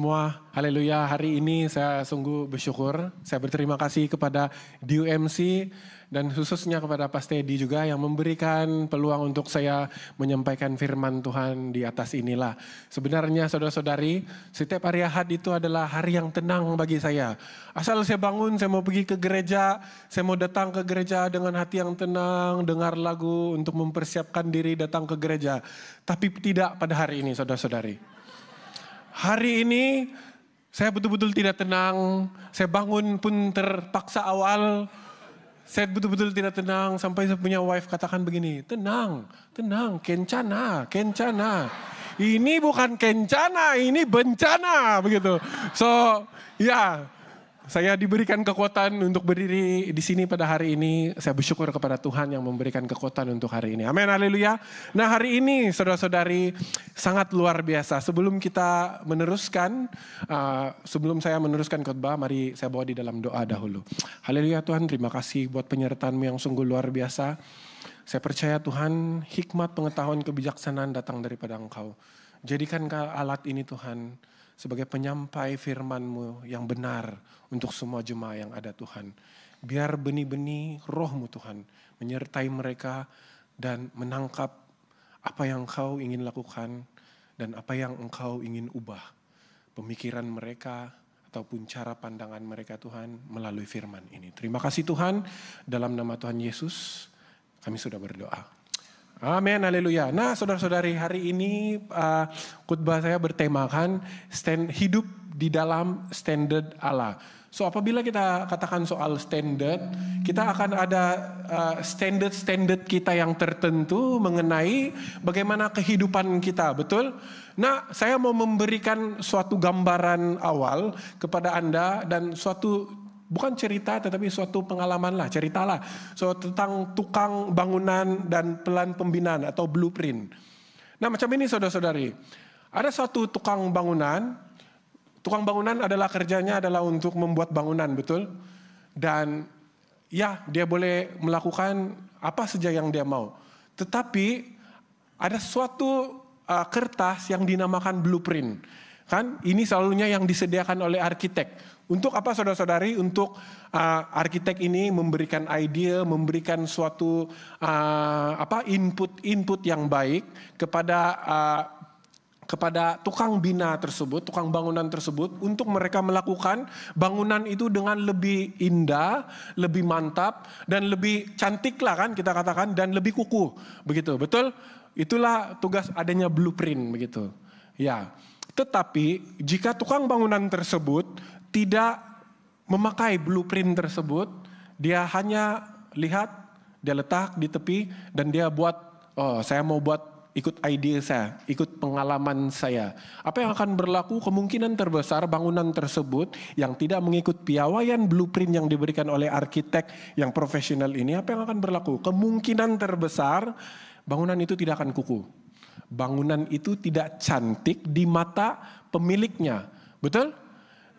semua. Haleluya, hari ini saya sungguh bersyukur. Saya berterima kasih kepada DUMC dan khususnya kepada Pak Teddy juga yang memberikan peluang untuk saya menyampaikan firman Tuhan di atas inilah. Sebenarnya saudara-saudari, setiap hari Ahad itu adalah hari yang tenang bagi saya. Asal saya bangun, saya mau pergi ke gereja, saya mau datang ke gereja dengan hati yang tenang, dengar lagu untuk mempersiapkan diri datang ke gereja. Tapi tidak pada hari ini saudara-saudari. Hari ini saya betul-betul tidak tenang. Saya bangun pun terpaksa awal. Saya betul-betul tidak tenang sampai saya punya wife katakan begini, tenang, tenang, kencana, kencana. Ini bukan kencana, ini bencana begitu. So, ya, yeah saya diberikan kekuatan untuk berdiri di sini pada hari ini. Saya bersyukur kepada Tuhan yang memberikan kekuatan untuk hari ini. Amin, haleluya. Nah hari ini saudara-saudari sangat luar biasa. Sebelum kita meneruskan, uh, sebelum saya meneruskan khotbah, mari saya bawa di dalam doa dahulu. Haleluya Tuhan, terima kasih buat penyertaanmu yang sungguh luar biasa. Saya percaya Tuhan, hikmat, pengetahuan, kebijaksanaan datang daripada Engkau. Jadikan alat ini Tuhan sebagai penyampai firman-Mu yang benar untuk semua jemaah yang ada Tuhan. Biar benih-benih roh-Mu Tuhan menyertai mereka dan menangkap apa yang engkau ingin lakukan dan apa yang engkau ingin ubah. Pemikiran mereka ataupun cara pandangan mereka Tuhan melalui firman ini. Terima kasih Tuhan dalam nama Tuhan Yesus kami sudah berdoa. Amin, haleluya. Nah, saudara-saudari, hari ini uh, khutbah saya bertemakan stand, hidup di dalam standard Allah. So, apabila kita katakan soal standard, kita akan ada uh, standard-standard standar kita yang tertentu mengenai bagaimana kehidupan kita, betul? Nah, saya mau memberikan suatu gambaran awal kepada Anda dan suatu bukan cerita tetapi suatu pengalaman lah ceritalah so tentang tukang bangunan dan pelan pembinaan atau blueprint nah macam ini saudara-saudari ada suatu tukang bangunan tukang bangunan adalah kerjanya adalah untuk membuat bangunan betul dan ya dia boleh melakukan apa saja yang dia mau tetapi ada suatu uh, kertas yang dinamakan blueprint kan ini selalunya yang disediakan oleh arsitek untuk apa saudara-saudari? Untuk uh, arsitek ini memberikan ide, memberikan suatu uh, apa input-input yang baik kepada uh, kepada tukang bina tersebut, tukang bangunan tersebut untuk mereka melakukan bangunan itu dengan lebih indah, lebih mantap dan lebih cantik lah kan kita katakan dan lebih kuku, Begitu, betul? Itulah tugas adanya blueprint begitu. Ya. Tetapi jika tukang bangunan tersebut tidak memakai blueprint tersebut, dia hanya lihat, dia letak di tepi dan dia buat oh saya mau buat ikut ide saya, ikut pengalaman saya. Apa yang akan berlaku kemungkinan terbesar bangunan tersebut yang tidak mengikut piawaian blueprint yang diberikan oleh arsitek yang profesional ini, apa yang akan berlaku? Kemungkinan terbesar bangunan itu tidak akan kuku. Bangunan itu tidak cantik di mata pemiliknya. Betul?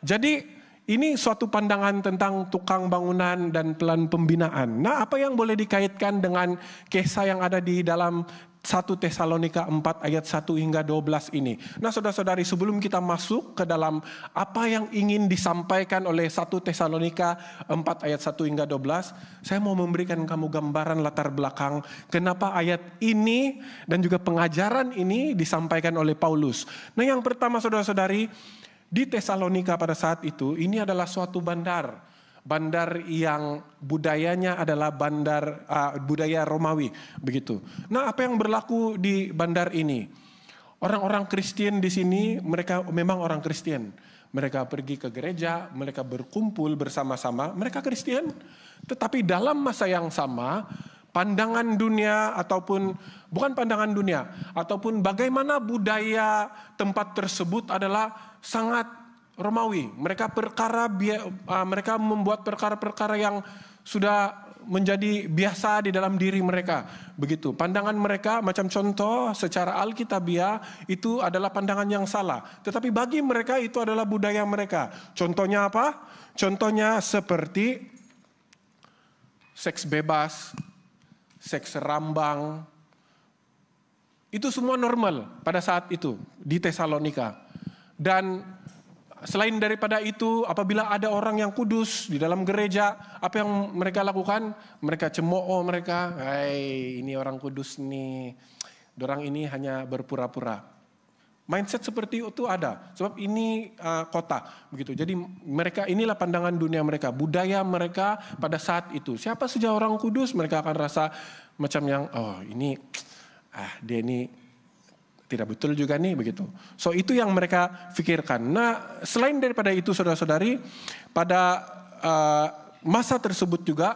Jadi ini suatu pandangan tentang tukang bangunan dan pelan pembinaan. Nah, apa yang boleh dikaitkan dengan kisah yang ada di dalam 1 Tesalonika 4 ayat 1 hingga 12 ini. Nah saudara-saudari sebelum kita masuk ke dalam apa yang ingin disampaikan oleh 1 Tesalonika 4 ayat 1 hingga 12. Saya mau memberikan kamu gambaran latar belakang kenapa ayat ini dan juga pengajaran ini disampaikan oleh Paulus. Nah yang pertama saudara-saudari di Tesalonika pada saat itu, ini adalah suatu bandar. Bandar yang budayanya adalah bandar uh, budaya Romawi, begitu. Nah, apa yang berlaku di bandar ini? Orang-orang Kristen di sini, mereka memang orang Kristen. Mereka pergi ke gereja, mereka berkumpul bersama-sama, mereka Kristen. Tetapi dalam masa yang sama, pandangan dunia ataupun bukan pandangan dunia ataupun bagaimana budaya tempat tersebut adalah sangat Romawi. Mereka perkara ah, mereka membuat perkara-perkara yang sudah menjadi biasa di dalam diri mereka. Begitu. Pandangan mereka macam contoh secara alkitabiah itu adalah pandangan yang salah. Tetapi bagi mereka itu adalah budaya mereka. Contohnya apa? Contohnya seperti seks bebas, seks rambang. Itu semua normal pada saat itu di Tesalonika. Dan selain daripada itu, apabila ada orang yang kudus di dalam gereja, apa yang mereka lakukan? Mereka cemooh mereka, "Hai, ini orang kudus nih. Orang ini hanya berpura-pura." Mindset seperti itu ada, sebab ini uh, kota begitu. Jadi mereka inilah pandangan dunia mereka, budaya mereka pada saat itu. Siapa saja orang kudus mereka akan rasa macam yang oh ini ah dia ini tidak betul juga nih begitu. So itu yang mereka pikirkan. Nah selain daripada itu saudara-saudari, pada uh, masa tersebut juga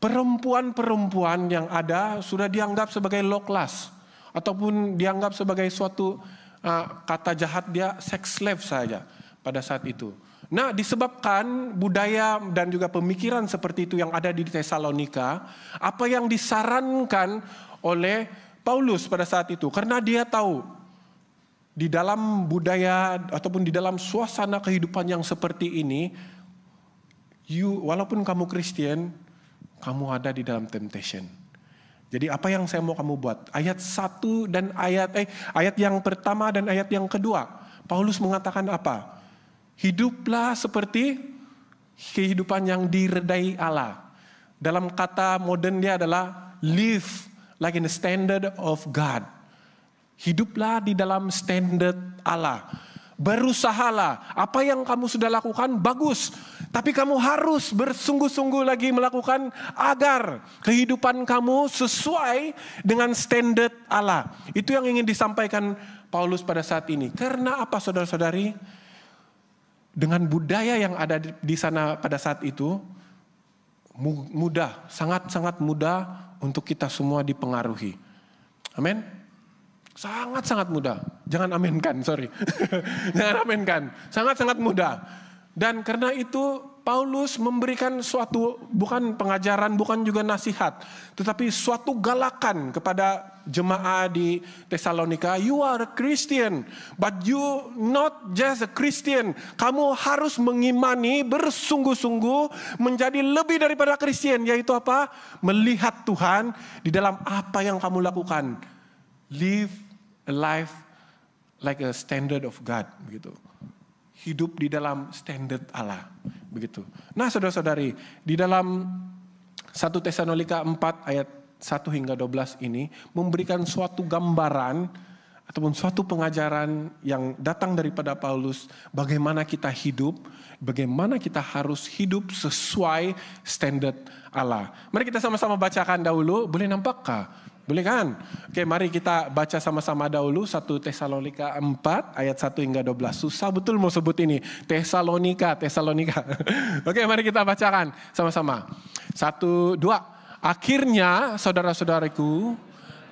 perempuan-perempuan yang ada sudah dianggap sebagai low class ataupun dianggap sebagai suatu uh, kata jahat dia sex slave saja pada saat itu. Nah, disebabkan budaya dan juga pemikiran seperti itu yang ada di Tesalonika, apa yang disarankan oleh Paulus pada saat itu karena dia tahu di dalam budaya ataupun di dalam suasana kehidupan yang seperti ini you walaupun kamu Kristen kamu ada di dalam temptation. Jadi apa yang saya mau kamu buat? Ayat satu dan ayat eh ayat yang pertama dan ayat yang kedua. Paulus mengatakan apa? Hiduplah seperti kehidupan yang diredai Allah. Dalam kata modern dia adalah live like in the standard of God. Hiduplah di dalam standard Allah. Berusahalah, apa yang kamu sudah lakukan bagus, tapi kamu harus bersungguh-sungguh lagi melakukan agar kehidupan kamu sesuai dengan standard Allah. Itu yang ingin disampaikan Paulus pada saat ini. Karena apa saudara-saudari? Dengan budaya yang ada di sana pada saat itu, mudah, sangat-sangat mudah untuk kita semua dipengaruhi. Amin. Sangat-sangat mudah. Jangan aminkan, sorry. Jangan aminkan. Sangat-sangat mudah. Dan karena itu Paulus memberikan suatu bukan pengajaran, bukan juga nasihat, tetapi suatu galakan kepada jemaah di Tesalonika. You are a Christian, but you not just a Christian. Kamu harus mengimani bersungguh-sungguh menjadi lebih daripada Kristen, yaitu apa? Melihat Tuhan di dalam apa yang kamu lakukan. Live a life like a standard of God, begitu hidup di dalam standar Allah. Begitu. Nah saudara-saudari, di dalam 1 Tesalonika 4 ayat 1 hingga 12 ini memberikan suatu gambaran ataupun suatu pengajaran yang datang daripada Paulus bagaimana kita hidup, bagaimana kita harus hidup sesuai standar Allah. Mari kita sama-sama bacakan dahulu, boleh nampakkah? Boleh kan? Oke, mari kita baca sama-sama dahulu 1 Tesalonika 4 ayat 1 hingga 12. Susah betul mau sebut ini. Tesalonika, Tesalonika. Oke, mari kita bacakan sama-sama. satu dua Akhirnya saudara-saudariku,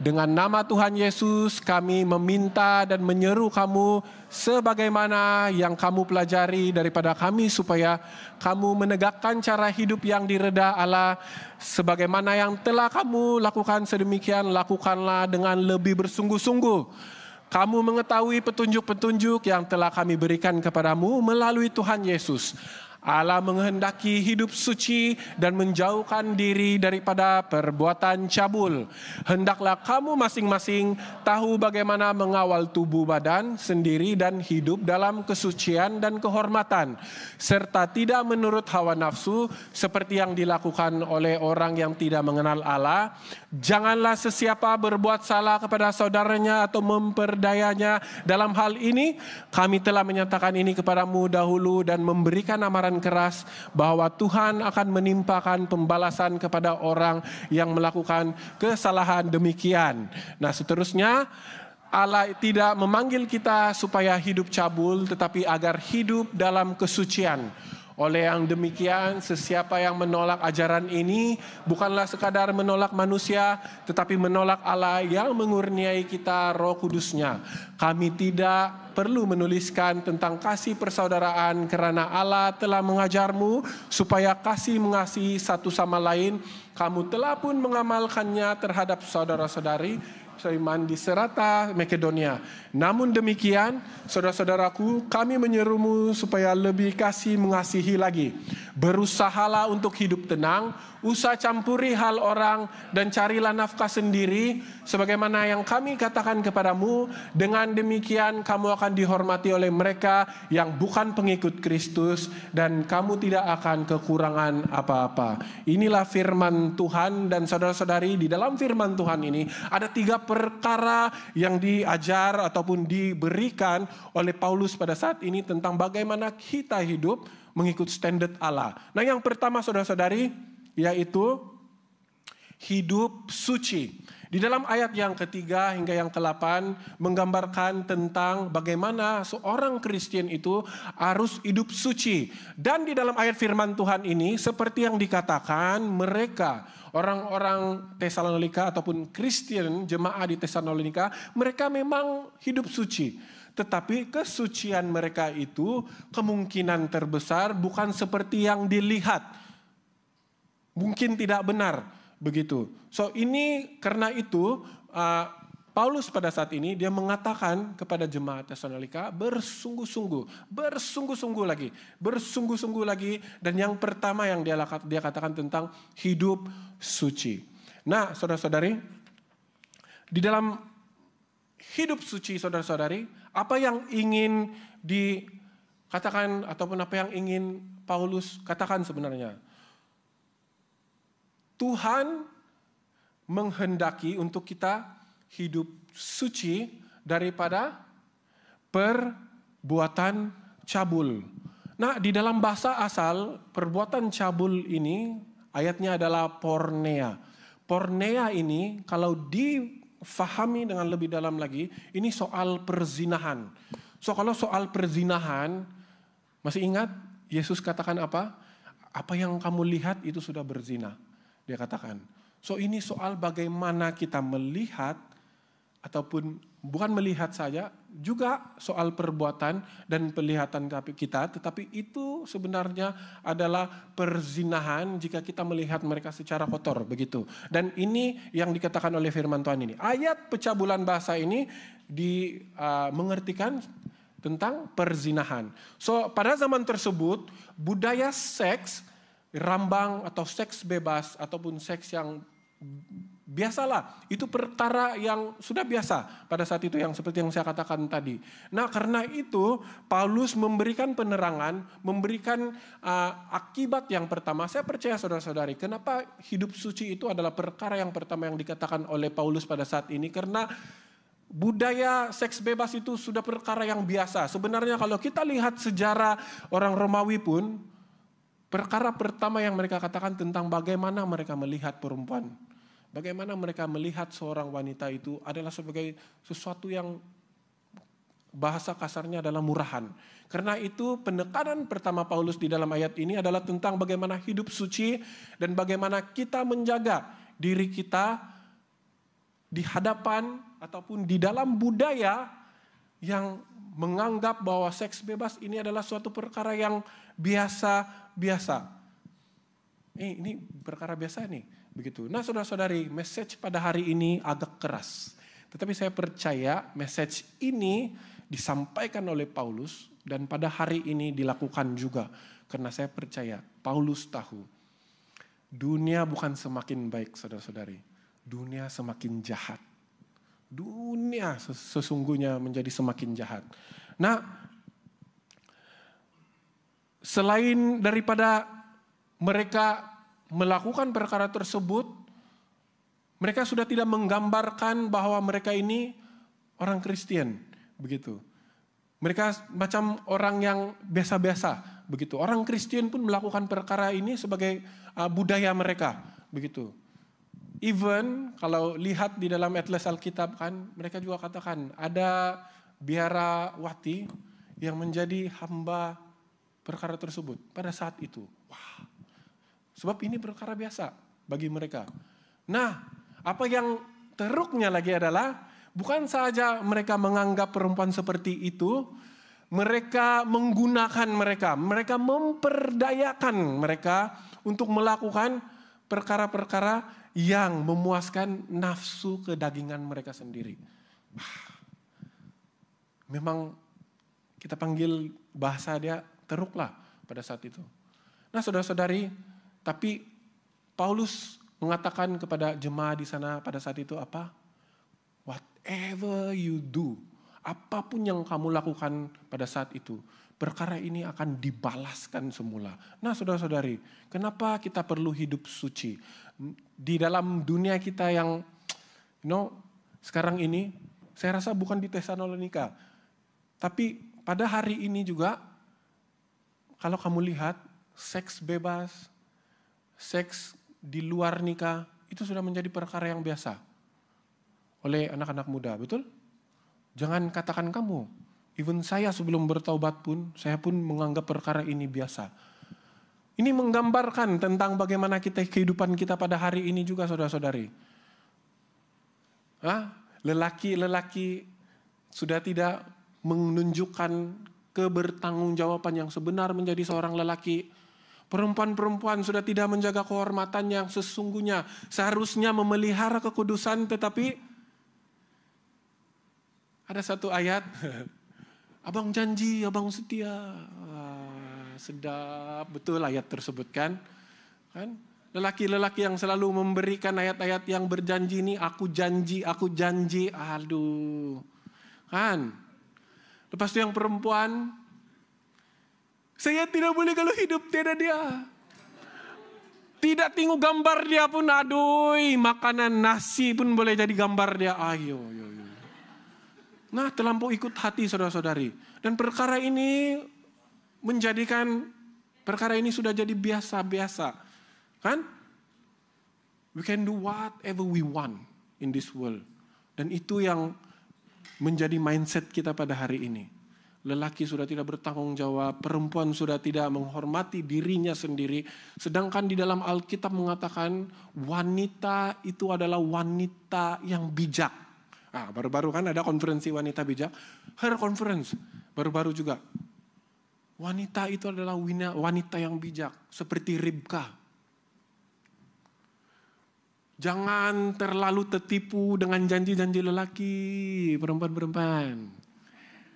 dengan nama Tuhan Yesus kami meminta dan menyeru kamu sebagaimana yang kamu pelajari daripada kami supaya kamu menegakkan cara hidup yang direda Allah sebagaimana yang telah kamu lakukan sedemikian lakukanlah dengan lebih bersungguh-sungguh. Kamu mengetahui petunjuk-petunjuk yang telah kami berikan kepadamu melalui Tuhan Yesus Allah menghendaki hidup suci dan menjauhkan diri daripada perbuatan cabul. Hendaklah kamu masing-masing tahu bagaimana mengawal tubuh badan sendiri dan hidup dalam kesucian dan kehormatan, serta tidak menurut hawa nafsu seperti yang dilakukan oleh orang yang tidak mengenal Allah. Janganlah sesiapa berbuat salah kepada saudaranya atau memperdayanya. Dalam hal ini, kami telah menyatakan ini kepadamu dahulu dan memberikan amaran berjalan keras bahwa Tuhan akan menimpakan pembalasan kepada orang yang melakukan kesalahan demikian. Nah, seterusnya Allah tidak memanggil kita supaya hidup cabul tetapi agar hidup dalam kesucian oleh yang demikian, sesiapa yang menolak ajaran ini bukanlah sekadar menolak manusia, tetapi menolak Allah yang mengurniai kita roh kudusnya. Kami tidak perlu menuliskan tentang kasih persaudaraan karena Allah telah mengajarmu supaya kasih mengasihi satu sama lain. Kamu telah pun mengamalkannya terhadap saudara-saudari saya di Serata, Makedonia. Namun demikian, saudara-saudaraku, kami menyerumu supaya lebih kasih mengasihi lagi. Berusahalah untuk hidup tenang, usah campuri hal orang dan carilah nafkah sendiri sebagaimana yang kami katakan kepadamu dengan demikian kamu akan dihormati oleh mereka yang bukan pengikut Kristus dan kamu tidak akan kekurangan apa-apa. Inilah firman Tuhan dan saudara-saudari di dalam firman Tuhan ini ada tiga perkara yang diajar ataupun diberikan oleh Paulus pada saat ini tentang bagaimana kita hidup mengikut standar Allah. Nah, yang pertama saudara-saudari, yaitu hidup suci. Di dalam ayat yang ketiga hingga yang kelapan menggambarkan tentang bagaimana seorang Kristen itu harus hidup suci. Dan di dalam ayat firman Tuhan ini seperti yang dikatakan mereka orang-orang Tesalonika ataupun Kristen jemaah di Tesalonika mereka memang hidup suci. Tetapi kesucian mereka itu kemungkinan terbesar bukan seperti yang dilihat mungkin tidak benar begitu. So ini karena itu uh, Paulus pada saat ini dia mengatakan kepada jemaat Tesalonika bersungguh-sungguh, bersungguh-sungguh lagi, bersungguh-sungguh lagi dan yang pertama yang dia dia katakan tentang hidup suci. Nah, saudara-saudari, di dalam hidup suci saudara-saudari, apa yang ingin dikatakan ataupun apa yang ingin Paulus katakan sebenarnya? Tuhan menghendaki untuk kita hidup suci daripada perbuatan cabul. Nah, di dalam bahasa asal perbuatan cabul ini ayatnya adalah pornea. Pornea ini kalau difahami dengan lebih dalam lagi, ini soal perzinahan. So kalau soal perzinahan, masih ingat Yesus katakan apa? Apa yang kamu lihat itu sudah berzinah. Dia katakan, so ini soal bagaimana kita melihat ataupun bukan melihat saja, juga soal perbuatan dan pelihatan kita, tetapi itu sebenarnya adalah perzinahan jika kita melihat mereka secara kotor, begitu. Dan ini yang dikatakan oleh firman Tuhan ini. Ayat pecabulan bahasa ini di uh, mengertikan tentang perzinahan. So, pada zaman tersebut budaya seks rambang atau seks bebas ataupun seks yang biasalah. Itu perkara yang sudah biasa pada saat itu yang seperti yang saya katakan tadi. Nah karena itu Paulus memberikan penerangan, memberikan uh, akibat yang pertama. Saya percaya saudara-saudari, kenapa hidup suci itu adalah perkara yang pertama yang dikatakan oleh Paulus pada saat ini. Karena budaya seks bebas itu sudah perkara yang biasa. Sebenarnya kalau kita lihat sejarah orang Romawi pun, Perkara pertama yang mereka katakan tentang bagaimana mereka melihat perempuan, bagaimana mereka melihat seorang wanita itu adalah sebagai sesuatu yang bahasa kasarnya adalah murahan. Karena itu penekanan pertama Paulus di dalam ayat ini adalah tentang bagaimana hidup suci dan bagaimana kita menjaga diri kita di hadapan ataupun di dalam budaya yang menganggap bahwa seks bebas ini adalah suatu perkara yang biasa biasa. Ini, eh, ini perkara biasa nih, begitu. Nah, saudara-saudari, message pada hari ini agak keras. Tetapi saya percaya message ini disampaikan oleh Paulus dan pada hari ini dilakukan juga. Karena saya percaya Paulus tahu dunia bukan semakin baik saudara-saudari. Dunia semakin jahat. Dunia sesungguhnya menjadi semakin jahat. Nah selain daripada mereka melakukan perkara tersebut, mereka sudah tidak menggambarkan bahwa mereka ini orang Kristen, begitu. Mereka macam orang yang biasa-biasa, begitu. Orang Kristen pun melakukan perkara ini sebagai uh, budaya mereka, begitu. Even kalau lihat di dalam atlas Alkitab kan, mereka juga katakan ada biara wati yang menjadi hamba perkara tersebut pada saat itu. Wah, sebab ini perkara biasa bagi mereka. Nah, apa yang teruknya lagi adalah bukan saja mereka menganggap perempuan seperti itu, mereka menggunakan mereka, mereka memperdayakan mereka untuk melakukan perkara-perkara yang memuaskan nafsu kedagingan mereka sendiri. Memang kita panggil bahasa dia teruklah pada saat itu. Nah saudara-saudari, tapi Paulus mengatakan kepada jemaah di sana pada saat itu apa? Whatever you do, apapun yang kamu lakukan pada saat itu, perkara ini akan dibalaskan semula. Nah, saudara-saudari, kenapa kita perlu hidup suci? Di dalam dunia kita yang, you know, sekarang ini, saya rasa bukan di Tesalonika, tapi pada hari ini juga kalau kamu lihat, seks bebas, seks di luar nikah, itu sudah menjadi perkara yang biasa oleh anak-anak muda, betul? Jangan katakan kamu, even saya sebelum bertaubat pun, saya pun menganggap perkara ini biasa. Ini menggambarkan tentang bagaimana kita kehidupan kita pada hari ini juga saudara-saudari. Lelaki-lelaki sudah tidak menunjukkan kebertanggungjawaban yang sebenar menjadi seorang lelaki. Perempuan-perempuan sudah tidak menjaga kehormatan yang sesungguhnya. Seharusnya memelihara kekudusan tetapi ada satu ayat. Abang janji, abang setia. Ah, sedap betul ayat tersebut kan. kan? Lelaki-lelaki yang selalu memberikan ayat-ayat yang berjanji ini. Aku janji, aku janji. Aduh. Kan? Lepas itu yang perempuan, saya tidak boleh kalau hidup tidak dia. Tidak tinggal gambar dia pun, aduh, makanan nasi pun boleh jadi gambar dia. Ayo, ah, ayo, ayo. Nah, terlampau ikut hati saudara-saudari. Dan perkara ini menjadikan perkara ini sudah jadi biasa-biasa. Kan? We can do whatever we want in this world. Dan itu yang menjadi mindset kita pada hari ini. Lelaki sudah tidak bertanggung jawab, perempuan sudah tidak menghormati dirinya sendiri. Sedangkan di dalam Alkitab mengatakan wanita itu adalah wanita yang bijak. Ah, baru-baru kan ada konferensi wanita bijak, Her Conference, baru-baru juga. Wanita itu adalah wanita yang bijak, seperti Ribka, Jangan terlalu tertipu dengan janji-janji lelaki, perempuan-perempuan.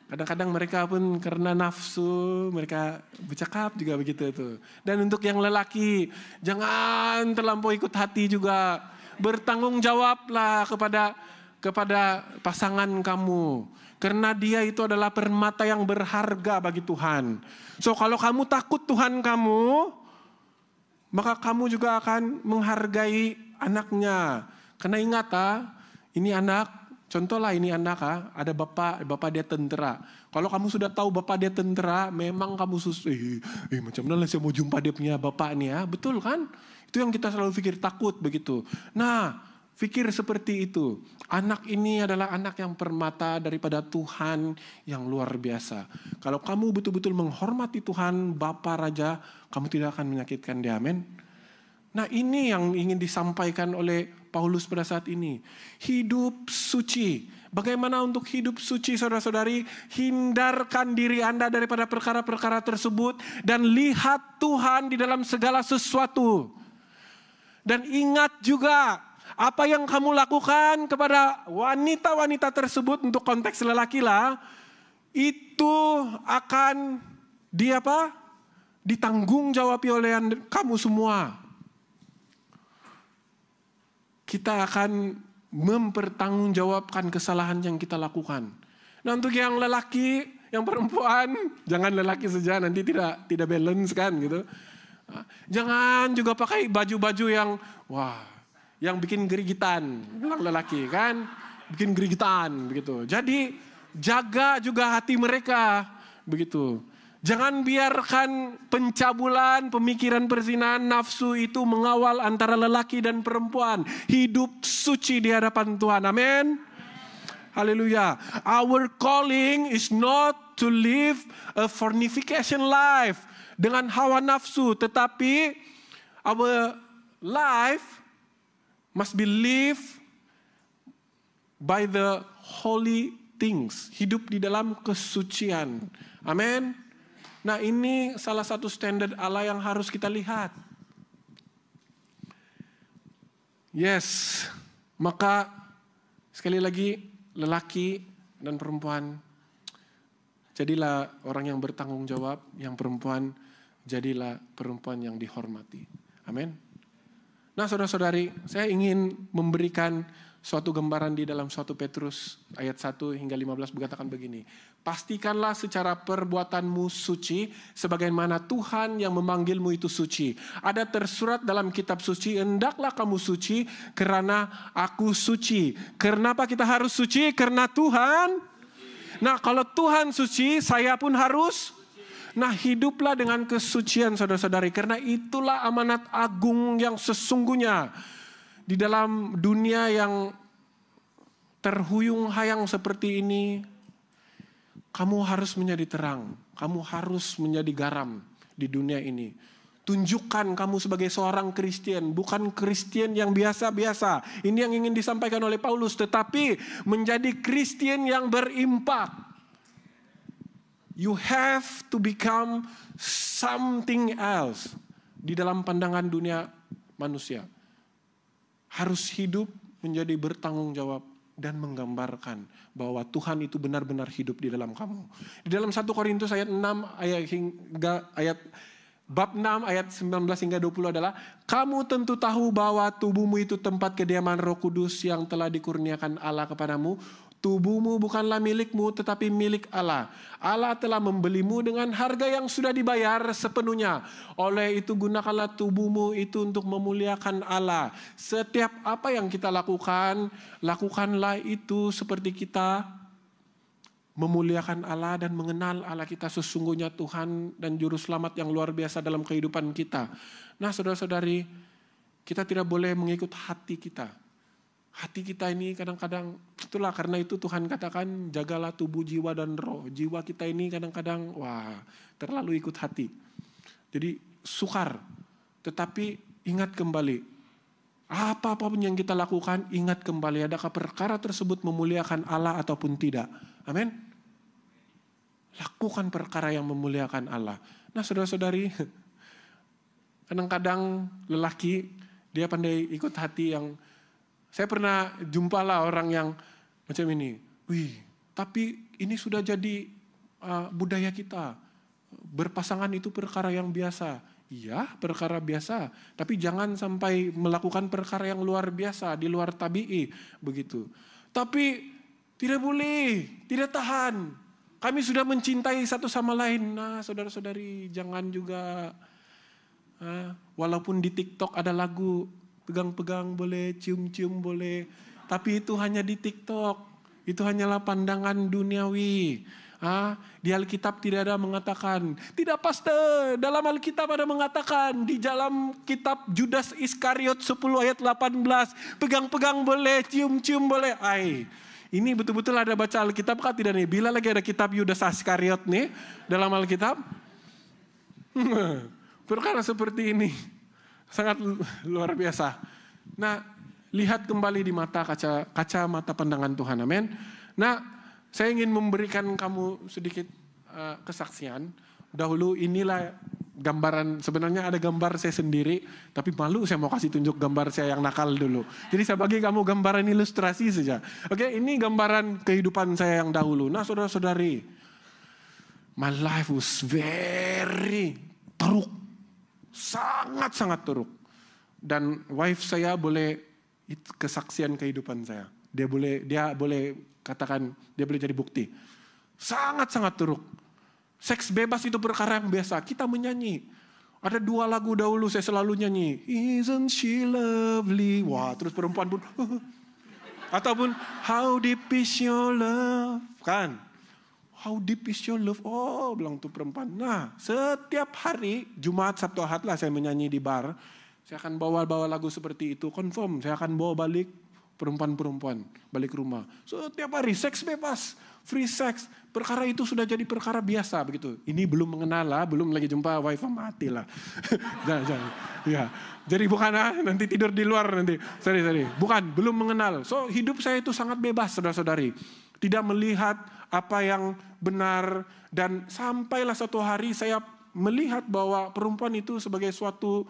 Kadang-kadang mereka pun karena nafsu, mereka bercakap juga begitu tuh. Dan untuk yang lelaki, jangan terlampau ikut hati juga. Bertanggung jawablah kepada kepada pasangan kamu. Karena dia itu adalah permata yang berharga bagi Tuhan. So kalau kamu takut Tuhan kamu, maka kamu juga akan menghargai anaknya. Karena ingat ah, ini anak, contohlah ini anak ah, ada bapak, bapak dia tentera. Kalau kamu sudah tahu bapak dia tentera, memang kamu sus, eh, eh macam mana saya mau jumpa dia punya bapak nih ah? ya, betul kan? Itu yang kita selalu pikir takut begitu. Nah, pikir seperti itu. Anak ini adalah anak yang permata daripada Tuhan yang luar biasa. Kalau kamu betul-betul menghormati Tuhan, Bapa Raja, kamu tidak akan menyakitkan dia. Amin. Nah, ini yang ingin disampaikan oleh Paulus pada saat ini. Hidup suci. Bagaimana untuk hidup suci saudara-saudari? Hindarkan diri Anda daripada perkara-perkara tersebut dan lihat Tuhan di dalam segala sesuatu. Dan ingat juga apa yang kamu lakukan kepada wanita-wanita tersebut untuk konteks lelaki lah itu akan di apa ditanggung jawab oleh kamu semua kita akan mempertanggungjawabkan kesalahan yang kita lakukan. Nah untuk yang lelaki, yang perempuan, jangan lelaki saja nanti tidak tidak balance kan gitu. Ah, jangan juga pakai baju-baju yang wah, yang bikin gerigitan, bilang lelaki kan, bikin gerigitan begitu. Jadi jaga juga hati mereka begitu. Jangan biarkan pencabulan, pemikiran perzinahan, nafsu itu mengawal antara lelaki dan perempuan. Hidup suci di hadapan Tuhan. Amin. Haleluya. Our calling is not to live a fornication life dengan hawa nafsu, tetapi our life must be lived by the holy things. Hidup di dalam kesucian. Amin. Nah ini salah satu standar Allah yang harus kita lihat. Yes, maka sekali lagi lelaki dan perempuan jadilah orang yang bertanggung jawab, yang perempuan jadilah perempuan yang dihormati. Amin. Nah, saudara-saudari, saya ingin memberikan suatu gambaran di dalam suatu Petrus ayat 1 hingga 15 mengatakan begini. Pastikanlah secara perbuatanmu suci sebagaimana Tuhan yang memanggilmu itu suci. Ada tersurat dalam kitab suci, hendaklah kamu suci karena aku suci. Kenapa kita harus suci? Karena Tuhan. Nah kalau Tuhan suci, saya pun harus Nah, hiduplah dengan kesucian saudara-saudari karena itulah amanat agung yang sesungguhnya di dalam dunia yang terhuyung hayang seperti ini, kamu harus menjadi terang, kamu harus menjadi garam di dunia ini. Tunjukkan kamu sebagai seorang Kristen, bukan Kristen yang biasa-biasa. Ini yang ingin disampaikan oleh Paulus, tetapi menjadi Kristen yang berimpak. You have to become something else di dalam pandangan dunia manusia harus hidup menjadi bertanggung jawab dan menggambarkan bahwa Tuhan itu benar-benar hidup di dalam kamu. Di dalam 1 Korintus ayat 6 ayat hingga ayat bab 6 ayat 19 hingga 20 adalah kamu tentu tahu bahwa tubuhmu itu tempat kediaman Roh Kudus yang telah dikurniakan Allah kepadamu Tubuhmu bukanlah milikmu, tetapi milik Allah. Allah telah membelimu dengan harga yang sudah dibayar sepenuhnya. Oleh itu, gunakanlah tubuhmu itu untuk memuliakan Allah. Setiap apa yang kita lakukan, lakukanlah itu seperti kita memuliakan Allah dan mengenal Allah kita sesungguhnya Tuhan dan Juru Selamat yang luar biasa dalam kehidupan kita. Nah, saudara-saudari, kita tidak boleh mengikut hati kita hati kita ini kadang-kadang itulah karena itu Tuhan katakan jagalah tubuh jiwa dan roh jiwa kita ini kadang-kadang wah terlalu ikut hati jadi sukar tetapi ingat kembali apa apapun yang kita lakukan ingat kembali adakah perkara tersebut memuliakan Allah ataupun tidak amin lakukan perkara yang memuliakan Allah nah saudara-saudari kadang-kadang lelaki dia pandai ikut hati yang saya pernah jumpa lah orang yang macam ini. Wih, tapi ini sudah jadi uh, budaya kita. Berpasangan itu perkara yang biasa. Iya, perkara biasa. Tapi jangan sampai melakukan perkara yang luar biasa, di luar tabi'i. Begitu. Tapi tidak boleh, tidak tahan. Kami sudah mencintai satu sama lain. Nah, saudara-saudari, jangan juga. Uh, walaupun di TikTok ada lagu pegang-pegang boleh, cium-cium boleh. Tapi itu hanya di TikTok. Itu hanyalah pandangan duniawi. Ah, di Alkitab tidak ada mengatakan, tidak pasti dalam Alkitab ada mengatakan, di dalam kitab Judas Iskariot 10 ayat 18, pegang-pegang boleh, cium-cium boleh. Ai, ini betul-betul ada baca Alkitab kah tidak nih? Bila lagi ada kitab Yudas Iskariot nih dalam Alkitab? Perkara seperti ini. Sangat luar biasa. Nah, lihat kembali di mata kaca kaca mata pandangan Tuhan. Amin. Nah, saya ingin memberikan kamu sedikit uh, kesaksian. Dahulu inilah gambaran sebenarnya ada gambar saya sendiri tapi malu saya mau kasih tunjuk gambar saya yang nakal dulu jadi saya bagi kamu gambaran ilustrasi saja oke ini gambaran kehidupan saya yang dahulu nah saudara-saudari my life was very teruk sangat-sangat teruk. Dan wife saya boleh kesaksian kehidupan saya. Dia boleh dia boleh katakan dia boleh jadi bukti. Sangat-sangat teruk. Seks bebas itu perkara yang biasa. Kita menyanyi. Ada dua lagu dahulu saya selalu nyanyi. Isn't she lovely? Wah, terus perempuan pun. Ataupun How deep is your love? Kan? How deep is your love? Oh, bilang tuh perempuan. Nah, setiap hari, Jumat, Sabtu, Ahad lah saya menyanyi di bar. Saya akan bawa-bawa lagu seperti itu. Confirm, saya akan bawa balik perempuan-perempuan balik rumah. Setiap hari seks bebas, free sex. Perkara itu sudah jadi perkara biasa begitu. Ini belum mengenal lah, belum lagi jumpa wifi mati lah. jangan, jangan. Ya. Jadi bukan ah, nanti tidur di luar nanti. Sorry, sorry. Bukan, belum mengenal. So hidup saya itu sangat bebas saudara-saudari tidak melihat apa yang benar dan sampailah satu hari saya melihat bahwa perempuan itu sebagai suatu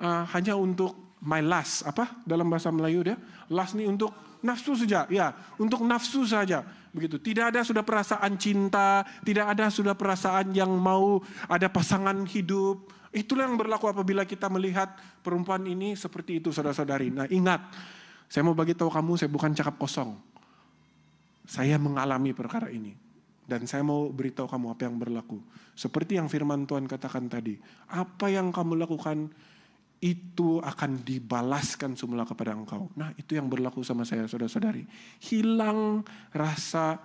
uh, hanya untuk my last apa dalam bahasa Melayu dia last nih untuk nafsu saja ya untuk nafsu saja begitu tidak ada sudah perasaan cinta tidak ada sudah perasaan yang mau ada pasangan hidup itulah yang berlaku apabila kita melihat perempuan ini seperti itu saudara-saudari nah ingat saya mau bagi tahu kamu saya bukan cakap kosong saya mengalami perkara ini. Dan saya mau beritahu kamu apa yang berlaku. Seperti yang firman Tuhan katakan tadi, apa yang kamu lakukan itu akan dibalaskan semula kepada engkau. Nah, itu yang berlaku sama saya, saudara-saudari. Hilang rasa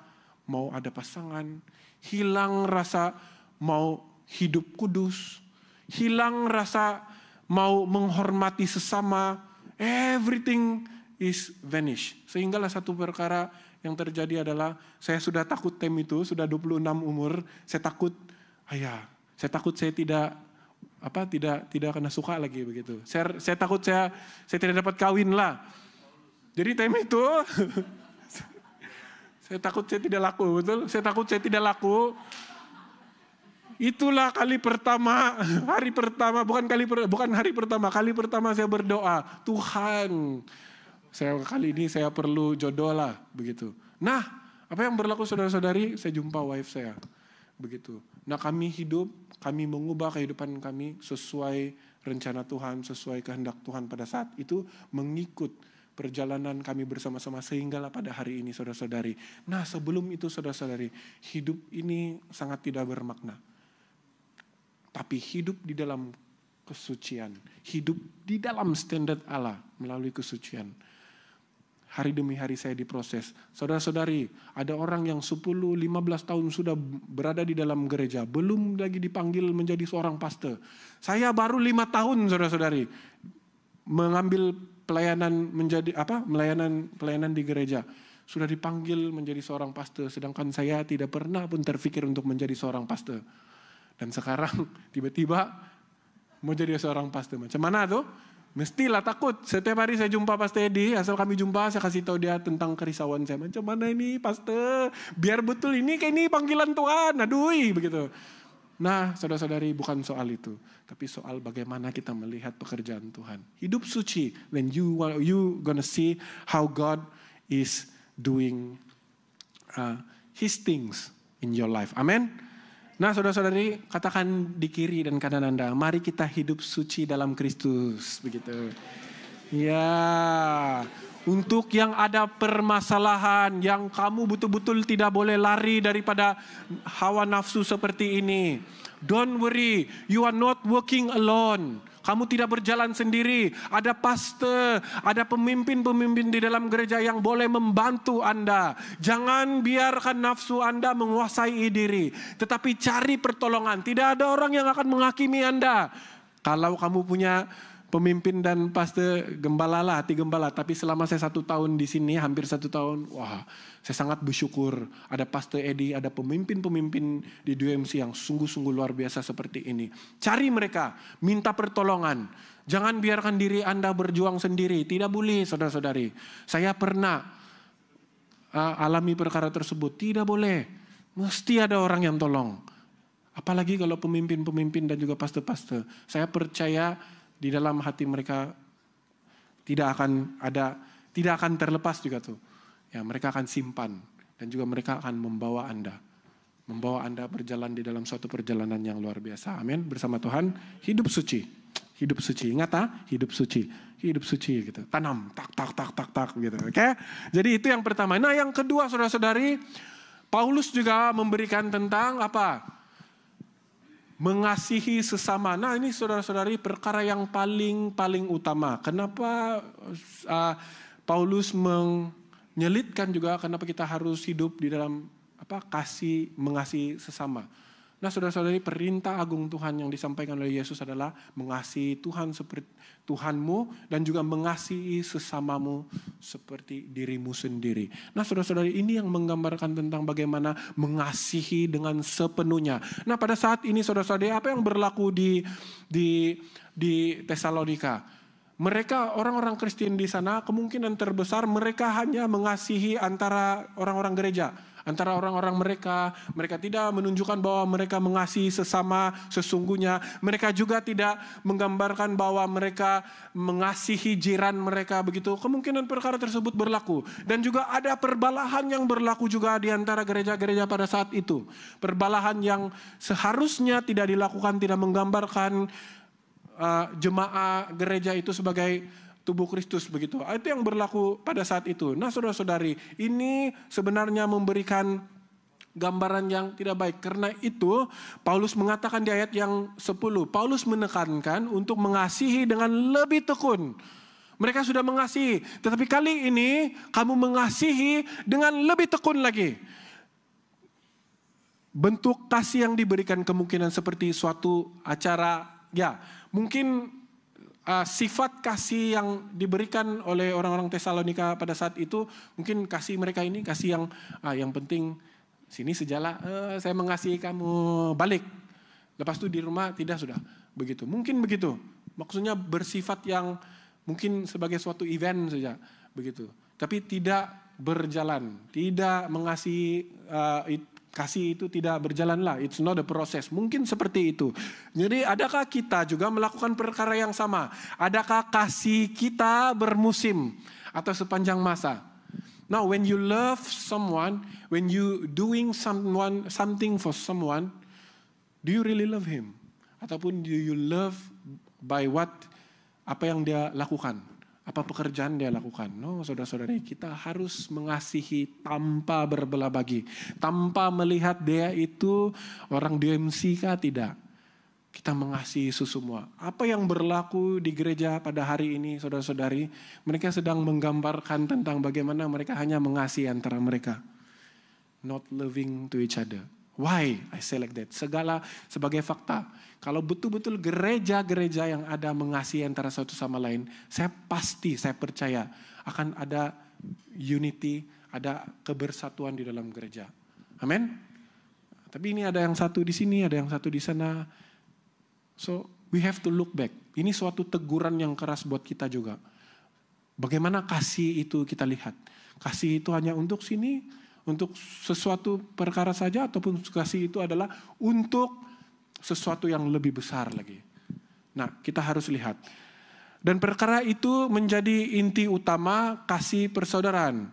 mau ada pasangan, hilang rasa mau hidup kudus, hilang rasa mau menghormati sesama. Everything is vanish. Sehinggalah satu perkara yang terjadi adalah saya sudah takut tem itu, sudah 26 umur, saya takut ayah, saya takut saya tidak apa tidak tidak kena suka lagi begitu. Saya, saya takut saya saya tidak dapat kawin lah. Jadi tem itu saya takut saya tidak laku, betul? Saya takut saya tidak laku. Itulah kali pertama, hari pertama, bukan kali per, bukan hari pertama, kali pertama saya berdoa, Tuhan, saya kali ini saya perlu jodoh lah begitu. Nah, apa yang berlaku saudara-saudari? Saya jumpa wife saya. Begitu. Nah, kami hidup, kami mengubah kehidupan kami sesuai rencana Tuhan, sesuai kehendak Tuhan pada saat itu mengikut perjalanan kami bersama-sama sehinggalah pada hari ini saudara-saudari. Nah, sebelum itu saudara-saudari, hidup ini sangat tidak bermakna. Tapi hidup di dalam kesucian, hidup di dalam standar Allah melalui kesucian hari demi hari saya diproses. Saudara-saudari, ada orang yang 10, 15 tahun sudah berada di dalam gereja, belum lagi dipanggil menjadi seorang pastor. Saya baru lima tahun, saudara-saudari, mengambil pelayanan menjadi apa? Melayanan pelayanan di gereja. Sudah dipanggil menjadi seorang pastor, sedangkan saya tidak pernah pun terpikir untuk menjadi seorang pastor. Dan sekarang tiba-tiba mau jadi seorang pastor. Macam mana tuh? Mestilah takut. Setiap hari saya jumpa Pastor Edi, asal kami jumpa saya kasih tahu dia tentang kerisauan saya. Macam mana ini Pastor? Biar betul ini kayak ini panggilan Tuhan. Aduh, begitu. Nah, saudara-saudari, bukan soal itu, tapi soal bagaimana kita melihat pekerjaan Tuhan. Hidup suci, When you you gonna see how God is doing uh, His things in your life. Amen. Nah saudara-saudari katakan di kiri dan kanan Anda. Mari kita hidup suci dalam Kristus. Begitu. Ya. Untuk yang ada permasalahan, yang kamu betul-betul tidak boleh lari daripada hawa nafsu seperti ini. Don't worry, you are not working alone. Kamu tidak berjalan sendiri. Ada pastor, ada pemimpin-pemimpin di dalam gereja yang boleh membantu Anda. Jangan biarkan nafsu Anda menguasai diri, tetapi cari pertolongan. Tidak ada orang yang akan menghakimi Anda. Kalau kamu punya pemimpin dan paste gembala lah, hati gembala. Tapi selama saya satu tahun di sini, hampir satu tahun, wah, saya sangat bersyukur ada paste Edi, ada pemimpin-pemimpin di DMC yang sungguh-sungguh luar biasa seperti ini. Cari mereka, minta pertolongan. Jangan biarkan diri Anda berjuang sendiri. Tidak boleh, saudara-saudari. Saya pernah uh, alami perkara tersebut. Tidak boleh. Mesti ada orang yang tolong. Apalagi kalau pemimpin-pemimpin dan juga paste-paste. Saya percaya di dalam hati mereka tidak akan ada tidak akan terlepas juga tuh. Ya, mereka akan simpan dan juga mereka akan membawa Anda membawa Anda berjalan di dalam suatu perjalanan yang luar biasa. Amin. Bersama Tuhan, hidup suci. Hidup suci. Ingat ah, hidup suci. Hidup suci gitu. Tanam tak tak tak tak tak gitu. Oke. Okay? Jadi itu yang pertama. Nah, yang kedua Saudara-saudari, Paulus juga memberikan tentang apa? mengasihi sesama. Nah, ini saudara-saudari perkara yang paling paling utama. Kenapa uh, Paulus menyelitkan juga kenapa kita harus hidup di dalam apa kasih mengasihi sesama. Nah saudara-saudari perintah agung Tuhan yang disampaikan oleh Yesus adalah mengasihi Tuhan seperti Tuhanmu dan juga mengasihi sesamamu seperti dirimu sendiri. Nah saudara-saudari ini yang menggambarkan tentang bagaimana mengasihi dengan sepenuhnya. Nah pada saat ini saudara-saudari apa yang berlaku di di di Tesalonika? mereka orang-orang Kristen di sana kemungkinan terbesar mereka hanya mengasihi antara orang-orang gereja antara orang-orang mereka. Mereka tidak menunjukkan bahwa mereka mengasihi sesama sesungguhnya. Mereka juga tidak menggambarkan bahwa mereka mengasihi jiran mereka begitu. Kemungkinan perkara tersebut berlaku. Dan juga ada perbalahan yang berlaku juga di antara gereja-gereja pada saat itu. Perbalahan yang seharusnya tidak dilakukan, tidak menggambarkan uh, jemaah gereja itu sebagai tubuh Kristus begitu. Ah, itu yang berlaku pada saat itu. Nah, saudara-saudari, ini sebenarnya memberikan gambaran yang tidak baik. Karena itu, Paulus mengatakan di ayat yang 10, Paulus menekankan untuk mengasihi dengan lebih tekun. Mereka sudah mengasihi, tetapi kali ini kamu mengasihi dengan lebih tekun lagi. Bentuk kasih yang diberikan kemungkinan seperti suatu acara, ya, mungkin uh, sifat kasih yang diberikan oleh orang-orang Tesalonika pada saat itu mungkin kasih mereka ini kasih yang uh, yang penting sini sejala uh, eh, saya mengasihi kamu balik lepas itu di rumah tidak sudah begitu mungkin begitu maksudnya bersifat yang mungkin sebagai suatu event saja begitu tapi tidak berjalan tidak mengasihi uh, Kasih itu tidak berjalan lah it's not a process. Mungkin seperti itu. Jadi adakah kita juga melakukan perkara yang sama? Adakah kasih kita bermusim atau sepanjang masa? Now when you love someone, when you doing someone something for someone, do you really love him? Ataupun do you love by what apa yang dia lakukan? apa pekerjaan dia lakukan. No, saudara-saudari, kita harus mengasihi tanpa berbelah bagi. Tanpa melihat dia itu orang DMC kah tidak. Kita mengasihi itu semua. Apa yang berlaku di gereja pada hari ini, saudara-saudari, mereka sedang menggambarkan tentang bagaimana mereka hanya mengasihi antara mereka. Not loving to each other. Why I say like that? Segala sebagai fakta kalau betul-betul gereja-gereja yang ada mengasihi antara satu sama lain, saya pasti, saya percaya akan ada unity, ada kebersatuan di dalam gereja. Amin. Tapi ini ada yang satu di sini, ada yang satu di sana. So, we have to look back. Ini suatu teguran yang keras buat kita juga. Bagaimana kasih itu kita lihat? Kasih itu hanya untuk sini, untuk sesuatu perkara saja ataupun kasih itu adalah untuk sesuatu yang lebih besar lagi. Nah, kita harus lihat. Dan perkara itu menjadi inti utama kasih persaudaraan.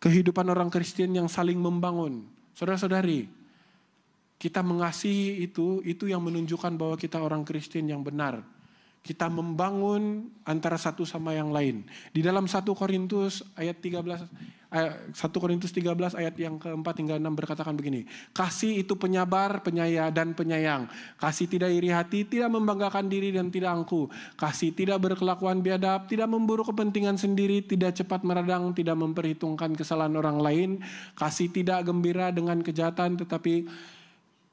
Kehidupan orang Kristen yang saling membangun. Saudara-saudari, kita mengasihi itu, itu yang menunjukkan bahwa kita orang Kristen yang benar. Kita membangun antara satu sama yang lain. Di dalam 1 Korintus ayat 13 1 Korintus 13 ayat yang keempat hingga enam berkatakan begini. Kasih itu penyabar, penyaya, dan penyayang. Kasih tidak iri hati, tidak membanggakan diri dan tidak angku. Kasih tidak berkelakuan biadab, tidak memburu kepentingan sendiri, tidak cepat meradang, tidak memperhitungkan kesalahan orang lain. Kasih tidak gembira dengan kejahatan, tetapi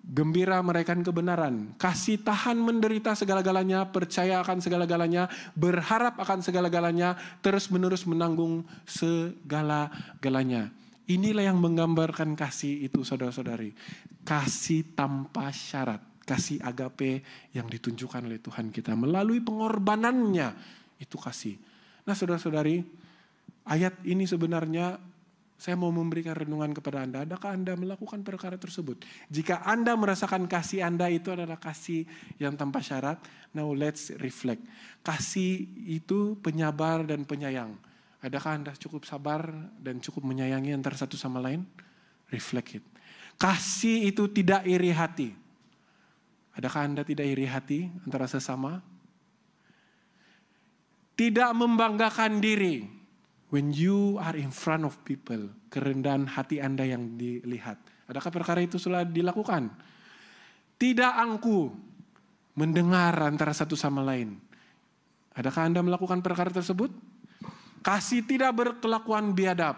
Gembira meraihkan kebenaran, kasih tahan menderita segala-galanya, percaya akan segala-galanya, berharap akan segala-galanya, terus-menerus menanggung segala-galanya. Inilah yang menggambarkan kasih itu saudara-saudari. Kasih tanpa syarat, kasih agape yang ditunjukkan oleh Tuhan kita melalui pengorbanannya, itu kasih. Nah saudara-saudari, ayat ini sebenarnya saya mau memberikan renungan kepada Anda. Adakah Anda melakukan perkara tersebut? Jika Anda merasakan kasih Anda itu adalah kasih yang tanpa syarat, now let's reflect. Kasih itu penyabar dan penyayang. Adakah Anda cukup sabar dan cukup menyayangi antara satu sama lain? Reflect it. Kasih itu tidak iri hati. Adakah Anda tidak iri hati antara sesama? Tidak membanggakan diri When you are in front of people, kerendahan hati Anda yang dilihat. Adakah perkara itu sudah dilakukan? Tidak angku mendengar antara satu sama lain. Adakah Anda melakukan perkara tersebut? Kasih tidak berkelakuan biadab.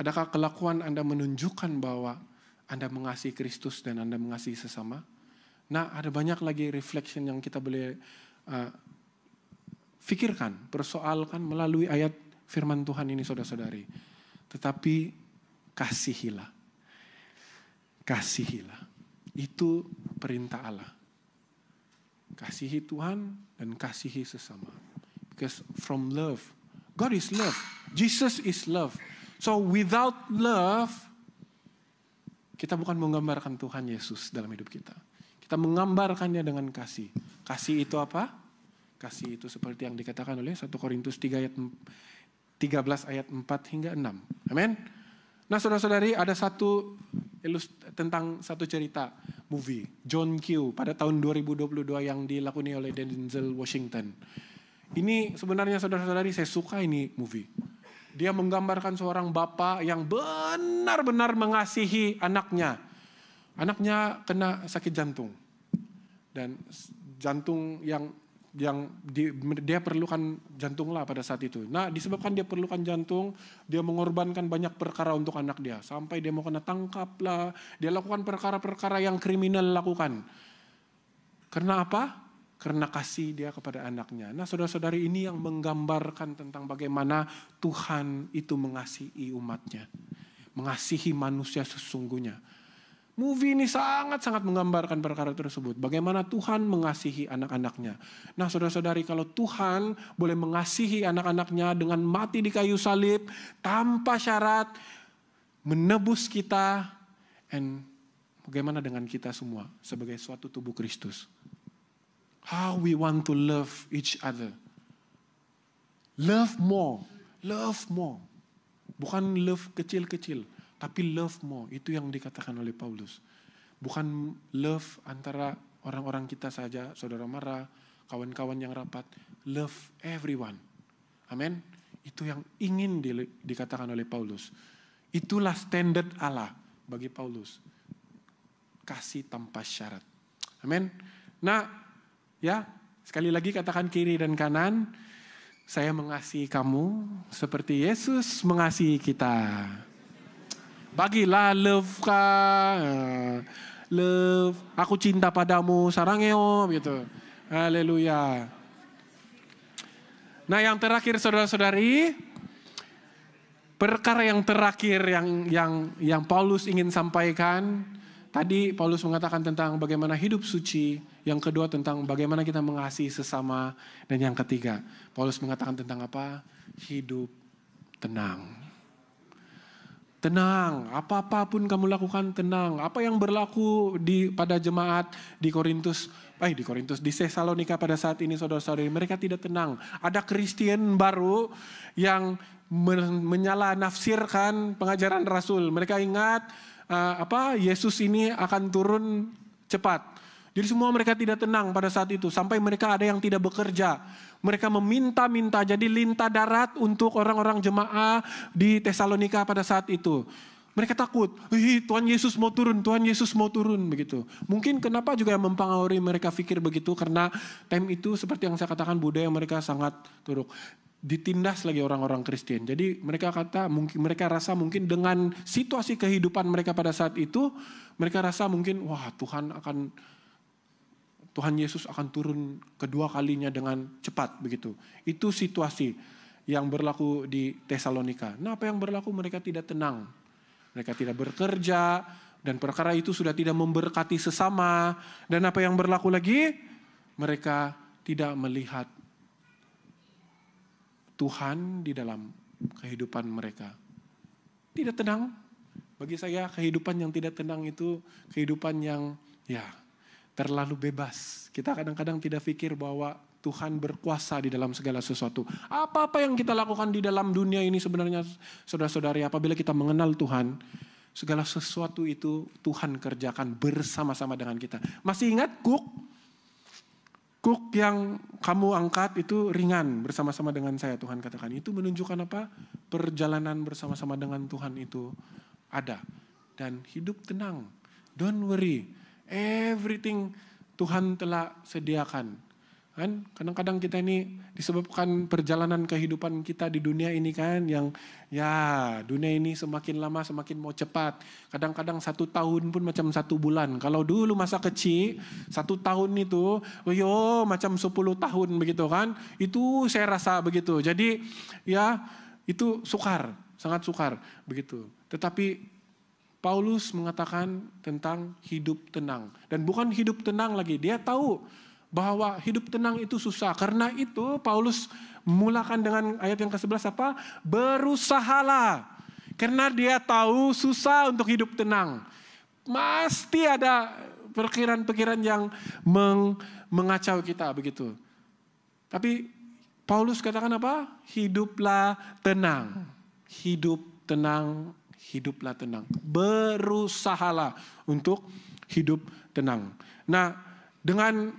Adakah kelakuan Anda menunjukkan bahwa Anda mengasihi Kristus dan Anda mengasihi sesama? Nah, ada banyak lagi reflection yang kita boleh uh, fikirkan, persoalkan melalui ayat firman Tuhan ini saudara-saudari. Tetapi kasihilah. Kasihilah. Itu perintah Allah. Kasihi Tuhan dan kasihi sesama. Because from love, God is love. Jesus is love. So without love, kita bukan menggambarkan Tuhan Yesus dalam hidup kita. Kita menggambarkannya dengan kasih. Kasih itu apa? kasih itu seperti yang dikatakan oleh 1 Korintus 3 ayat 13 ayat 4 hingga 6. Amin. Nah, Saudara-saudari, ada satu ilust tentang satu cerita movie John Q pada tahun 2022 yang dilakoni oleh Denzel Washington. Ini sebenarnya saudara-saudari saya suka ini movie. Dia menggambarkan seorang bapak yang benar-benar mengasihi anaknya. Anaknya kena sakit jantung. Dan jantung yang yang di, dia perlukan jantung lah pada saat itu. Nah, disebabkan dia perlukan jantung, dia mengorbankan banyak perkara untuk anak dia. Sampai dia mau kena tangkap lah, dia lakukan perkara-perkara yang kriminal lakukan. Karena apa? Karena kasih dia kepada anaknya. Nah, saudara-saudari ini yang menggambarkan tentang bagaimana Tuhan itu mengasihi umatnya. Mengasihi manusia sesungguhnya Movie ini sangat-sangat menggambarkan perkara tersebut. Bagaimana Tuhan mengasihi anak-anaknya. Nah saudara-saudari kalau Tuhan boleh mengasihi anak-anaknya dengan mati di kayu salib. Tanpa syarat. Menebus kita. And bagaimana dengan kita semua sebagai suatu tubuh Kristus. How we want to love each other. Love more. Love more. Bukan love kecil-kecil tapi love more, itu yang dikatakan oleh Paulus. Bukan love antara orang-orang kita saja, saudara marah, kawan-kawan yang rapat. Love everyone. amen? Itu yang ingin di, dikatakan oleh Paulus. Itulah standard Allah bagi Paulus. Kasih tanpa syarat. Amin. Nah, ya, sekali lagi katakan kiri dan kanan saya mengasihi kamu seperti Yesus mengasihi kita lah love kah. Eh, love, aku cinta padamu, sarangeo gitu. Haleluya. Nah, yang terakhir saudara-saudari, perkara yang terakhir yang yang yang Paulus ingin sampaikan, tadi Paulus mengatakan tentang bagaimana hidup suci, yang kedua tentang bagaimana kita mengasihi sesama, dan yang ketiga Paulus mengatakan tentang apa? Hidup tenang. Tenang, apa-apa kamu lakukan tenang. Apa yang berlaku di pada jemaat di Korintus, eh di Korintus, di Tesalonika pada saat ini saudara-saudari, mereka tidak tenang. Ada Kristen baru yang menyala nafsirkan pengajaran Rasul. Mereka ingat uh, apa Yesus ini akan turun cepat. Jadi semua mereka tidak tenang pada saat itu. Sampai mereka ada yang tidak bekerja. Mereka meminta-minta. Jadi linta darat untuk orang-orang jemaah di Tesalonika pada saat itu. Mereka takut. Tuhan Yesus mau turun. Tuhan Yesus mau turun. Begitu. Mungkin kenapa juga yang mempengaruhi mereka pikir begitu. Karena time itu seperti yang saya katakan budaya mereka sangat turuk ditindas lagi orang-orang Kristen. Jadi mereka kata mungkin mereka rasa mungkin dengan situasi kehidupan mereka pada saat itu mereka rasa mungkin wah Tuhan akan Tuhan Yesus akan turun kedua kalinya dengan cepat begitu. Itu situasi yang berlaku di Tesalonika. Nah, apa yang berlaku mereka tidak tenang. Mereka tidak bekerja dan perkara itu sudah tidak memberkati sesama dan apa yang berlaku lagi? Mereka tidak melihat Tuhan di dalam kehidupan mereka. Tidak tenang. Bagi saya kehidupan yang tidak tenang itu kehidupan yang ya terlalu bebas. Kita kadang-kadang tidak pikir bahwa Tuhan berkuasa di dalam segala sesuatu. Apa-apa yang kita lakukan di dalam dunia ini sebenarnya saudara-saudari apabila kita mengenal Tuhan, segala sesuatu itu Tuhan kerjakan bersama-sama dengan kita. Masih ingat kuk? Kuk yang kamu angkat itu ringan bersama-sama dengan saya Tuhan katakan. Itu menunjukkan apa? Perjalanan bersama-sama dengan Tuhan itu ada dan hidup tenang. Don't worry Everything Tuhan telah sediakan. Kan? Kadang-kadang kita ini disebabkan perjalanan kehidupan kita di dunia ini kan yang ya dunia ini semakin lama semakin mau cepat. Kadang-kadang satu tahun pun macam satu bulan. Kalau dulu masa kecil satu tahun itu yo macam sepuluh tahun begitu kan. Itu saya rasa begitu. Jadi ya itu sukar, sangat sukar begitu. Tetapi Paulus mengatakan tentang hidup tenang. Dan bukan hidup tenang lagi, dia tahu bahwa hidup tenang itu susah. Karena itu Paulus mulakan dengan ayat yang ke-11 apa? Berusahalah. Karena dia tahu susah untuk hidup tenang. Pasti ada perkiraan-perkiraan yang meng, mengacau kita begitu. Tapi Paulus katakan apa? Hiduplah tenang. Hidup tenang hiduplah tenang. Berusahalah untuk hidup tenang. Nah, dengan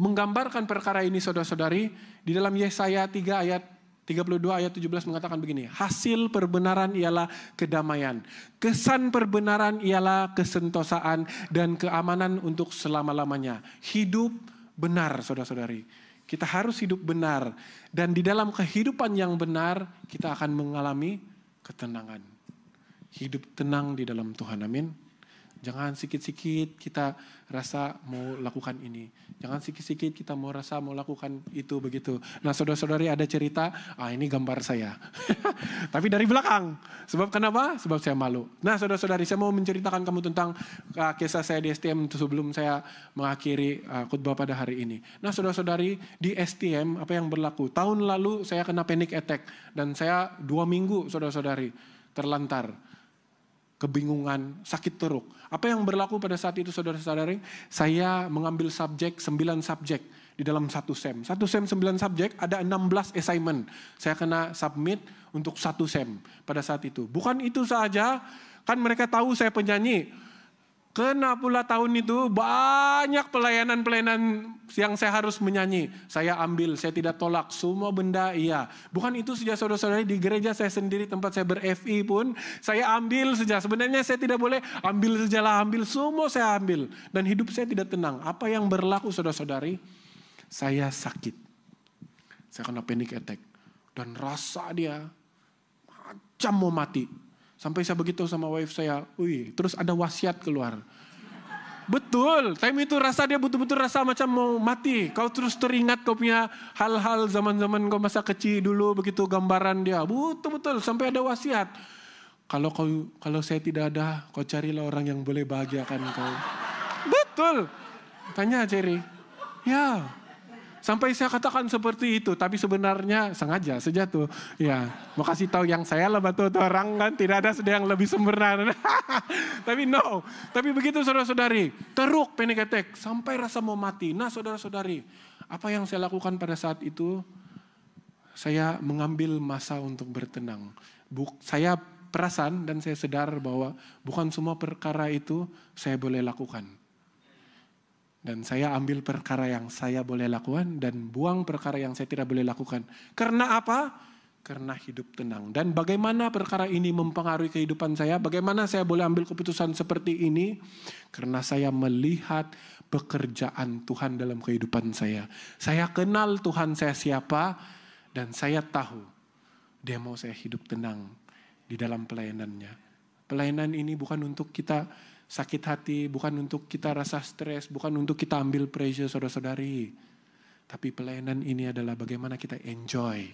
menggambarkan perkara ini saudara-saudari, di dalam Yesaya 3 ayat 32 ayat 17 mengatakan begini, hasil perbenaran ialah kedamaian, kesan perbenaran ialah kesentosaan dan keamanan untuk selama-lamanya. Hidup benar saudara-saudari. Kita harus hidup benar dan di dalam kehidupan yang benar kita akan mengalami ketenangan. Hidup tenang di dalam Tuhan. Amin. Jangan sikit-sikit kita rasa mau lakukan ini. Jangan sikit-sikit kita mau rasa mau lakukan itu begitu. Nah saudara-saudari ada cerita, ah ini gambar saya. Tapi dari belakang. Sebab kenapa? Sebab saya malu. Nah saudara-saudari saya mau menceritakan kamu tentang uh, kisah saya di STM sebelum saya mengakhiri uh, khutbah pada hari ini. Nah saudara-saudari di STM apa yang berlaku? Tahun lalu saya kena panic attack. Dan saya dua minggu saudara-saudari terlantar kebingungan, sakit teruk. Apa yang berlaku pada saat itu saudara-saudari? Saya mengambil subjek, sembilan subjek di dalam satu sem. Satu sem sembilan subjek, ada enam belas assignment. Saya kena submit untuk satu sem pada saat itu. Bukan itu saja, kan mereka tahu saya penyanyi. Kena pula tahun itu banyak pelayanan-pelayanan yang saya harus menyanyi. Saya ambil, saya tidak tolak. Semua benda iya. Bukan itu sejak saudara saudara di gereja saya sendiri tempat saya ber pun. Saya ambil saja. Sebenarnya saya tidak boleh ambil sejalah ambil. Semua saya ambil. Dan hidup saya tidak tenang. Apa yang berlaku saudara-saudari? Saya sakit. Saya kena panic attack. Dan rasa dia macam mau mati Sampai saya begitu sama wife saya, wih, terus ada wasiat keluar. Betul, time itu rasa dia betul-betul rasa macam mau mati. Kau terus teringat kau punya hal-hal zaman-zaman kau masa kecil dulu begitu gambaran dia. Betul-betul sampai ada wasiat. Kalau kau kalau saya tidak ada, kau carilah orang yang boleh bahagiakan kau. Betul. Tanya Jerry. Ya. Sampai saya katakan seperti itu, tapi sebenarnya sengaja saja tuh. Ya, mau kasih tahu yang saya lebat tuh orang kan tidak ada yang lebih sempurna. tapi no, tapi begitu saudara-saudari, teruk peniketek sampai rasa mau mati. Nah, saudara-saudari, apa yang saya lakukan pada saat itu? Saya mengambil masa untuk bertenang. Buk, saya perasan dan saya sadar bahwa bukan semua perkara itu saya boleh lakukan dan saya ambil perkara yang saya boleh lakukan dan buang perkara yang saya tidak boleh lakukan. Karena apa? Karena hidup tenang. Dan bagaimana perkara ini mempengaruhi kehidupan saya? Bagaimana saya boleh ambil keputusan seperti ini? Karena saya melihat pekerjaan Tuhan dalam kehidupan saya. Saya kenal Tuhan saya siapa dan saya tahu dia mau saya hidup tenang di dalam pelayanannya. Pelayanan ini bukan untuk kita sakit hati, bukan untuk kita rasa stres, bukan untuk kita ambil pressure saudara-saudari. Tapi pelayanan ini adalah bagaimana kita enjoy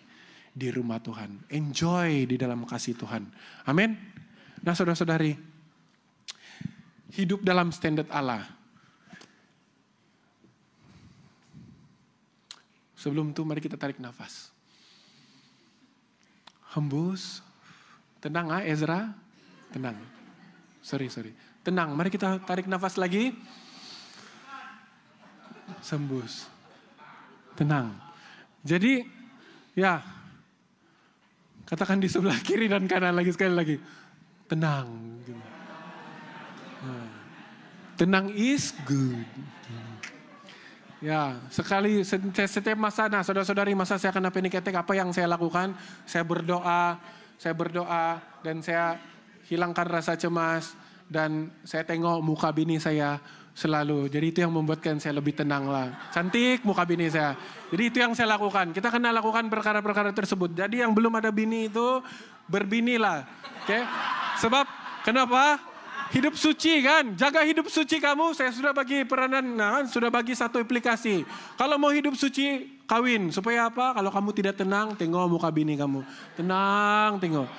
di rumah Tuhan. Enjoy di dalam kasih Tuhan. Amin. Nah saudara-saudari, hidup dalam standar Allah. Sebelum itu mari kita tarik nafas. Hembus. Tenang ah Ezra. Tenang. Sorry, sorry. Tenang, mari kita tarik nafas lagi. Sembus. Tenang. Jadi, ya, katakan di sebelah kiri dan kanan lagi sekali lagi. Tenang. Nah, tenang is good. Ya, sekali setiap masa, nah saudara-saudari masa saya kena peniketek, apa yang saya lakukan? Saya berdoa, saya berdoa, dan saya hilangkan rasa cemas, dan saya tengok muka bini saya selalu. Jadi itu yang membuatkan saya lebih tenang lah. Cantik muka bini saya. Jadi itu yang saya lakukan. Kita kena lakukan perkara-perkara tersebut. Jadi yang belum ada bini itu berbini lah. Oke? Okay? Sebab kenapa? Hidup suci kan, jaga hidup suci kamu. Saya sudah bagi peranan, nah, sudah bagi satu implikasi. Kalau mau hidup suci, kawin. Supaya apa? Kalau kamu tidak tenang, tengok muka bini kamu. Tenang, tengok.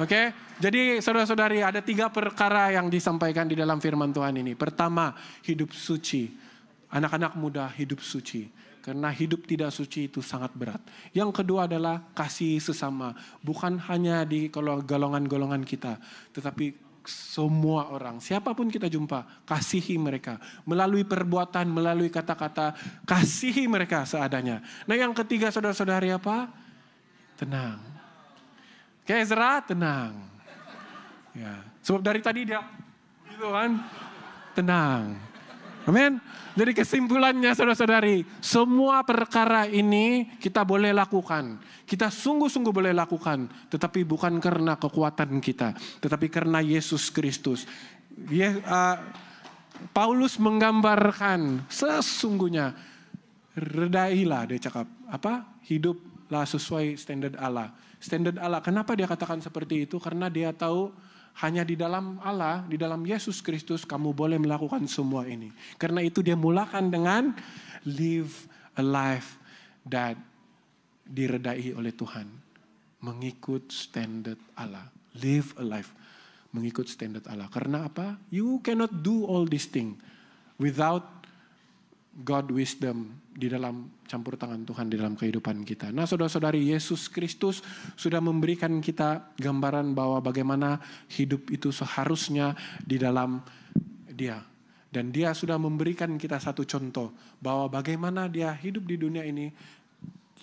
Oke, okay? jadi saudara-saudari ada tiga perkara yang disampaikan di dalam firman Tuhan ini. Pertama, hidup suci. Anak-anak muda hidup suci. Karena hidup tidak suci itu sangat berat. Yang kedua adalah kasih sesama. Bukan hanya di kalau golongan-golongan kita. Tetapi semua orang, siapapun kita jumpa, kasihi mereka melalui perbuatan, melalui kata-kata, kasihi mereka seadanya. Nah, yang ketiga, saudara-saudari, apa tenang? Kayak Ezra tenang. Ya. Sebab dari tadi dia gitu kan. Tenang. Amin. Jadi kesimpulannya saudara-saudari, semua perkara ini kita boleh lakukan. Kita sungguh-sungguh boleh lakukan, tetapi bukan karena kekuatan kita, tetapi karena Yesus Kristus. Ye, uh, Paulus menggambarkan sesungguhnya redailah dia cakap apa? Hiduplah sesuai standar Allah standar Allah. Kenapa dia katakan seperti itu? Karena dia tahu hanya di dalam Allah, di dalam Yesus Kristus kamu boleh melakukan semua ini. Karena itu dia mulakan dengan live a life that diredai oleh Tuhan. Mengikut standar Allah. Live a life. Mengikut standar Allah. Karena apa? You cannot do all these things without God wisdom di dalam campur tangan Tuhan di dalam kehidupan kita. Nah, saudara-saudari, Yesus Kristus sudah memberikan kita gambaran bahwa bagaimana hidup itu seharusnya di dalam Dia. Dan Dia sudah memberikan kita satu contoh bahwa bagaimana Dia hidup di dunia ini.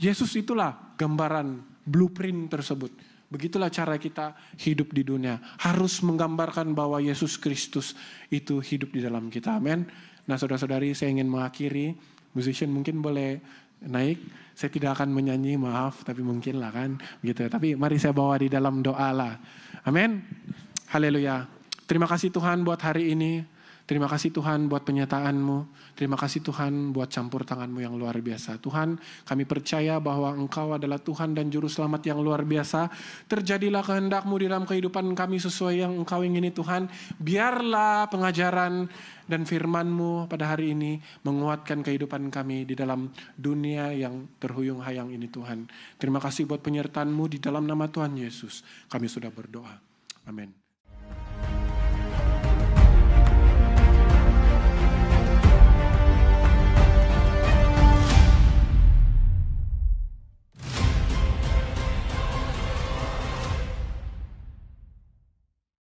Yesus itulah gambaran blueprint tersebut. Begitulah cara kita hidup di dunia. Harus menggambarkan bahwa Yesus Kristus itu hidup di dalam kita. Amin. Nah saudara-saudari saya ingin mengakhiri, musician mungkin boleh naik. Saya tidak akan menyanyi, maaf, tapi mungkin lah kan, gitu. Tapi mari saya bawa di dalam doa lah. Amin. Haleluya. Terima kasih Tuhan buat hari ini. Terima kasih Tuhan buat penyataanmu. Terima kasih Tuhan buat campur tanganmu yang luar biasa. Tuhan kami percaya bahwa engkau adalah Tuhan dan Juru Selamat yang luar biasa. Terjadilah kehendakmu di dalam kehidupan kami sesuai yang engkau ingini Tuhan. Biarlah pengajaran dan firmanmu pada hari ini menguatkan kehidupan kami di dalam dunia yang terhuyung hayang ini Tuhan. Terima kasih buat penyertaanmu di dalam nama Tuhan Yesus. Kami sudah berdoa. Amin.